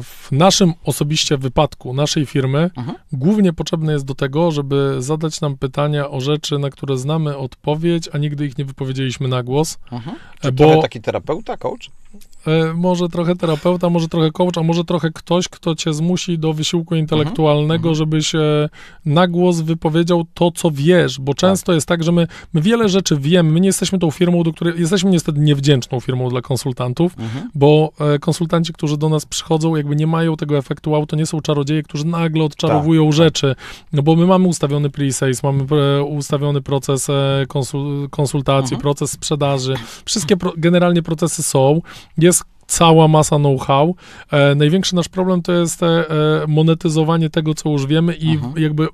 w naszym osobiście wypadku, naszej firmy. Aha. Mhm. Głównie potrzebny jest do tego, żeby zadać nam pytania o rzeczy, na które znamy odpowiedź, a nigdy ich nie wypowiedzieliśmy na głos. Aha. Mhm. Czy e, bo taki terapeuta, coach? E, może trochę terapeuta, może trochę coach, a może trochę ktoś, kto cię zmusi do wysiłku mhm. intelektualnego, mhm. żeby na głos wypowiedział to, co wiesz, bo tak. często tak. jest tak, że my, my, wiele rzeczy wiemy, my nie jesteśmy tą firmą, do której, jesteśmy niestety niewdzięczną firmą dla konsultantów, mhm. bo e, konsultanci, którzy do nas przychodzą, jakby nie mają tego efektu wow, to nie są czarodzieje, którzy nagle odczarowują tak. tak. rzeczy, no bo my mamy ustawiony pre-sales, mamy e, ustawiony proces e, konsul konsultacji, mhm. proces sprzedaży, wszystkie pro generalnie procesy są, jest cała masa know-how. E, największy nasz problem to jest e, monetyzowanie tego, co już wiemy i Aha. Mhm. jakby e,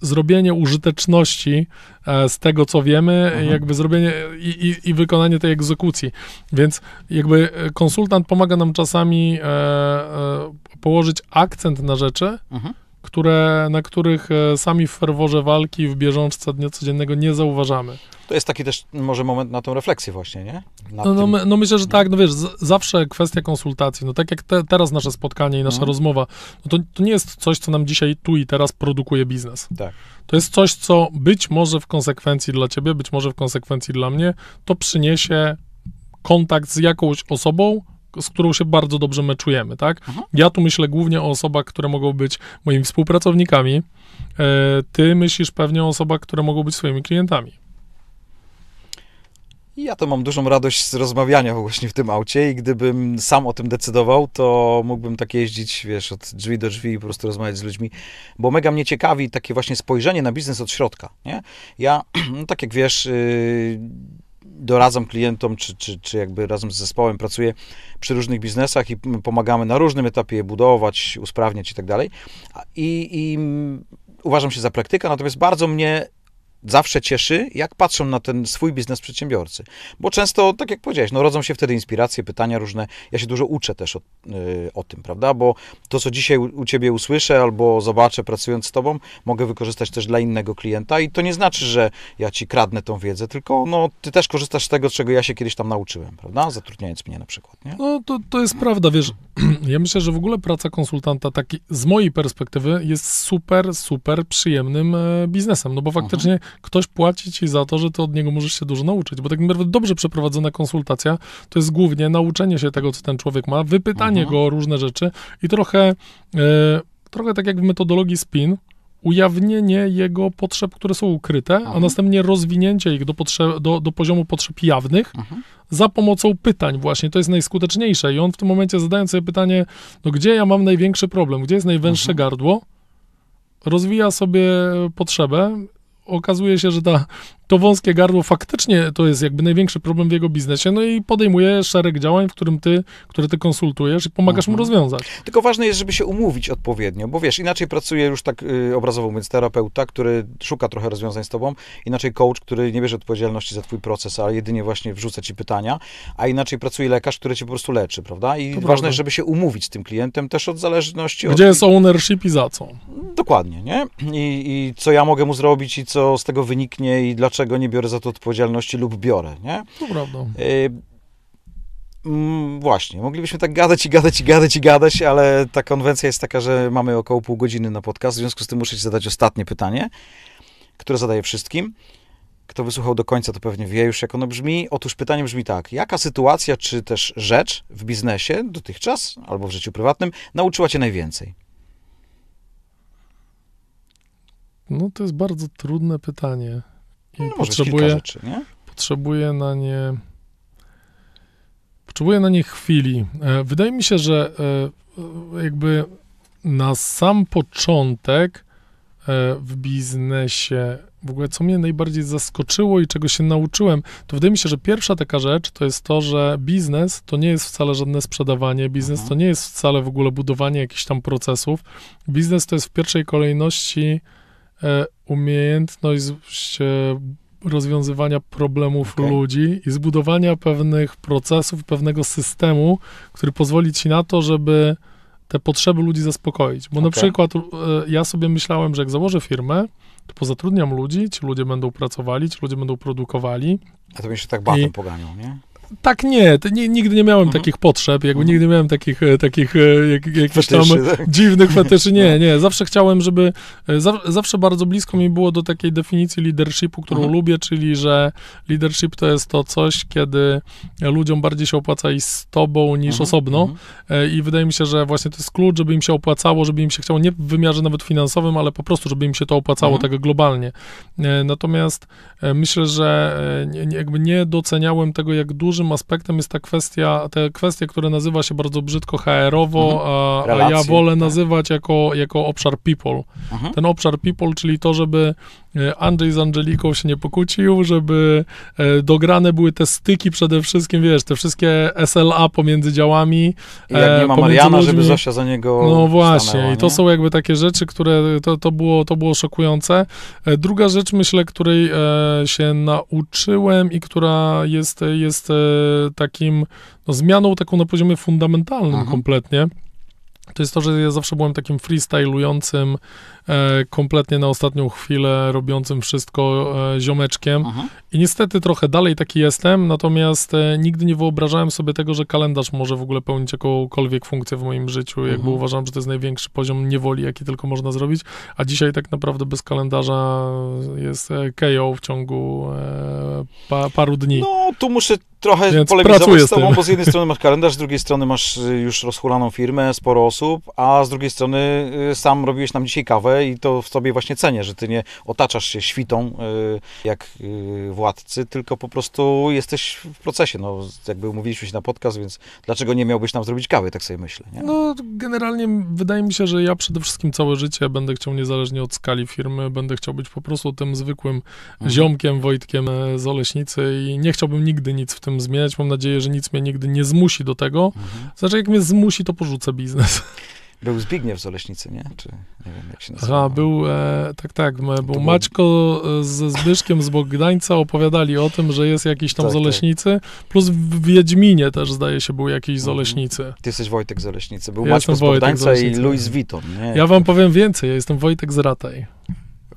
zrobienie użyteczności e, z tego, co wiemy, Aha. Mhm. jakby zrobienie i, i, i, wykonanie tej egzekucji. Więc jakby e, konsultant pomaga nam czasami e, położyć akcent na rzeczy, Aha mhm które, na których e, sami w ferworze walki, w bieżączce dnia codziennego nie zauważamy. To jest taki też może moment na tą refleksję właśnie, nie? No, no, my, no, myślę, że tak, no wiesz, z, zawsze kwestia konsultacji, no tak jak te, teraz nasze spotkanie i nasza mm. rozmowa, no to, to nie jest coś, co nam dzisiaj tu i teraz produkuje biznes. Tak. To jest coś, co być może w konsekwencji dla ciebie, być może w konsekwencji dla mnie, to przyniesie kontakt z jakąś osobą, z którą się bardzo dobrze meczujemy, tak? Mhm. Ja tu myślę głównie o osobach, które mogą być moimi współpracownikami. E, ty myślisz pewnie o osobach, które mogą być swoimi klientami. Ja to mam dużą radość z rozmawiania właśnie w tym aucie i gdybym sam o tym decydował, to mógłbym tak jeździć, wiesz, od drzwi do drzwi i po prostu rozmawiać z ludźmi, bo mega mnie ciekawi takie właśnie spojrzenie na biznes od środka, nie? Ja, no tak jak wiesz, yy doradzam klientom, czy, czy, czy jakby razem z zespołem pracuję przy różnych biznesach i pomagamy na różnym etapie je budować, usprawniać itd. i tak dalej. I uważam się za praktyka, natomiast bardzo mnie zawsze cieszy, jak patrzą na ten swój biznes przedsiębiorcy. Bo często, tak jak powiedziałeś, no rodzą się wtedy inspiracje, pytania różne. Ja się dużo uczę też o, y, o tym, prawda? Bo to, co dzisiaj u, u Ciebie usłyszę albo zobaczę pracując z Tobą, mogę wykorzystać też dla innego klienta i to nie znaczy, że ja Ci kradnę tą wiedzę, tylko no, Ty też korzystasz z tego, czego ja się kiedyś tam nauczyłem, prawda? Zatrudniając mnie na przykład, nie? No, to, to jest prawda, wiesz, ja myślę, że w ogóle praca konsultanta taki, z mojej perspektywy jest super, super przyjemnym e, biznesem, no bo faktycznie Aha mhm ktoś płaci ci za to, że ty od niego możesz się dużo nauczyć, bo tak naprawdę dobrze przeprowadzona konsultacja to jest głównie nauczenie się tego, co ten człowiek ma, wypytanie mhm. go o różne rzeczy i trochę, e, trochę tak jak w metodologii SPIN, ujawnienie jego potrzeb, które są ukryte, a mhm. następnie rozwinięcie ich do, potrzeb, do, do poziomu potrzeb jawnych mhm. za pomocą pytań właśnie. To jest najskuteczniejsze. I on w tym momencie zadając sobie pytanie, no gdzie ja mam największy problem, gdzie jest najwęższe mhm. gardło, rozwija sobie potrzebę okazuje się, że ta to wąskie gardło faktycznie to jest jakby największy problem w jego biznesie, no i podejmuje szereg działań, w którym ty, które ty konsultujesz i pomagasz mhm. mu rozwiązać. Tylko ważne jest, żeby się umówić odpowiednio, bo wiesz, inaczej pracuje już tak y, obrazowo mówiąc terapeuta, który szuka trochę rozwiązań z tobą, inaczej coach, który nie bierze odpowiedzialności za twój proces, ale jedynie właśnie wrzuca ci pytania, a inaczej pracuje lekarz, który cię po prostu leczy, prawda? I to ważne jest, żeby się umówić z tym klientem też od zależności Gdzie od... jest ownership i za co? Dokładnie, nie? I, I co ja mogę mu zrobić i co z tego wyniknie i dlaczego dlaczego nie biorę za to odpowiedzialności lub biorę, nie? To prawda. Y mm, właśnie, moglibyśmy tak gadać i gadać i gadać i gadać, ale ta konwencja jest taka, że mamy około pół godziny na podcast, w związku z tym muszę ci zadać ostatnie pytanie, które zadaję wszystkim. Kto wysłuchał do końca, to pewnie wie już, jak ono brzmi. Otóż pytanie brzmi tak: jaka sytuacja, czy też rzecz w biznesie dotychczas albo w życiu prywatnym nauczyła cię najwięcej? No, to jest bardzo trudne pytanie no, potrzebuje, rzeczy, nie? potrzebuje na nie potrzebuje na nie chwili. E, wydaje mi się, że e, e, jakby na sam początek w biznesie, w ogóle co mnie najbardziej zaskoczyło i czego się nauczyłem, to wydaje mi się, że pierwsza taka rzecz to jest to, że biznes to nie jest wcale żadne sprzedawanie, biznes mhm. to nie jest wcale w ogóle budowanie jakichś tam procesów. Biznes to jest w pierwszej kolejności E, umiejętność rozwiązywania problemów okay. ludzi i zbudowania pewnych procesów, pewnego systemu, który pozwoli ci na to, żeby te potrzeby ludzi zaspokoić. Bo okay. na przykład e, ja sobie myślałem, że jak założę firmę, to pozatrudniam ludzi, ci ludzie będą pracowali, ci ludzie będą produkowali. A to mi się tak batem poganią, nie? tak nie, nigdy nie miałem mhm. takich potrzeb, jakby mhm. nigdy nie miałem takich, e, takich e, jak, jakichś tam tak? dziwnych fetyszy, nie, no. nie, zawsze chciałem, żeby, e, za, zawsze bardzo blisko mi było do takiej definicji leadershipu, którą mhm. lubię, czyli, że leadership to jest to coś, kiedy ludziom bardziej się opłaca i z tobą niż mhm. osobno mhm. i wydaje mi się, że właśnie to jest klucz, żeby im się opłacało, żeby im się chciało, nie w wymiarze nawet finansowym, ale po prostu, żeby im się to opłacało tak globalnie. Natomiast myślę, że jakby nie doceniałem tego, jak dużym dużym aspektem jest ta kwestia, te kwestie, które nazywa się bardzo brzydko HR-owo, mhm. a, a, ja wolę tak. nazywać jako, jako obszar people. Mhm. Ten obszar people, czyli to, żeby E, Andrzej z Angeliką się nie pokłócił, żeby e, dograne były te styki przede wszystkim, wiesz, te wszystkie SLA pomiędzy działami. I jak e, nie ma Mariana, ludźmi. żeby Zosia za niego No właśnie, stanęła, i to są jakby takie rzeczy, które to, to, było, to było szokujące. Druga rzecz, myślę, której się nauczyłem i która jest, jest takim no, zmianą taką na poziomie fundamentalnym mhm. kompletnie, to jest to, że ja zawsze byłem takim freestylującym E, kompletnie na ostatnią chwilę robiącym wszystko e, ziomeczkiem. Aha. I niestety trochę dalej taki jestem, natomiast e, nigdy nie wyobrażałem sobie tego, że kalendarz może w ogóle pełnić jakąkolwiek funkcję w moim życiu. Jakby Aha. Mhm. uważam, że to jest największy poziom niewoli, jaki tylko można zrobić. A dzisiaj tak naprawdę bez kalendarza jest KO w ciągu pa, paru dni. No, tu muszę trochę Więc polemizować z tobą, bo z jednej strony masz kalendarz, z drugiej strony masz już rozhulaną firmę, sporo osób, a z drugiej strony sam robiłeś nam dzisiaj kawę, i to w sobie właśnie cenię, że ty nie otaczasz się świtą y, jak y, władcy, tylko po prostu jesteś w procesie. No, jakby umówiliśmy się na podcast, więc dlaczego nie miałbyś nam zrobić kawy, tak sobie myślę. Nie? No, generalnie wydaje mi się, że ja przede wszystkim całe życie będę chciał niezależnie od skali firmy, będę chciał być po prostu tym zwykłym mhm. ziomkiem Wojtkiem e, z Oleśnicy i nie chciałbym nigdy nic w tym zmieniać. Mam nadzieję, że nic mnie nigdy nie zmusi do tego. Mhm. Znaczy, jak mnie zmusi, to porzucę biznes. Był Zbigniew z Oleśnicy, nie? Czy nie wiem, jak się nazywa. Aha, był, e, tak, tak, był, był Maćko ze Zbyszkiem z Bogdańca opowiadali o tym, że jest jakiś tam tak, z tak. Oleśnicy, tak. plus w Wiedźminie też zdaje się był jakiś z mhm. Oleśnicy. Ty jesteś Wojtek z Oleśnicy, był ja Maćko z Bogdańca z i Louis no. Vuitton, nie? Ja wam powiem więcej, ja jestem Wojtek z Rataj.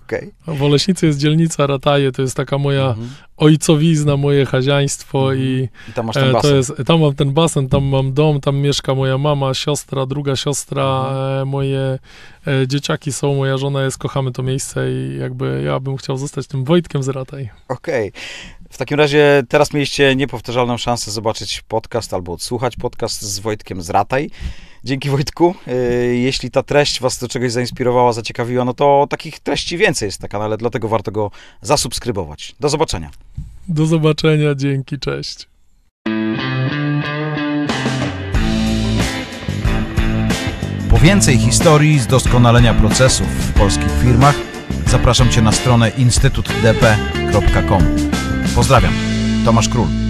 Okay. W jest dzielnica Rataje, to jest taka moja mhm. ojcowizna, moje chaziaństwo mhm. i, I tam, e, to jest, tam mam ten basen, tam mam dom, tam mieszka moja mama, siostra, druga siostra, mhm. E, moje e, dzieciaki są, moja żona jest, kochamy to miejsce i jakby ja bym chciał zostać tym Wojtkiem z Rataj. Okej. Okay. W takim razie teraz mieliście niepowtarzalną szansę zobaczyć podcast albo odsłuchać podcast z Wojtkiem z Rataj. Dzięki Wojtku. E, jeśli ta treść Was do czegoś zainspirowała, zaciekawiła, no to takich treści więcej jest na kanale, dlatego warto go zasubskrybować. Do zobaczenia. Do zobaczenia, dzięki, cześć. Po więcej historii z doskonalenia procesów w polskich firmach zapraszam Cię na stronę instytutdp.com. Pozdrawiam, Tomasz Król.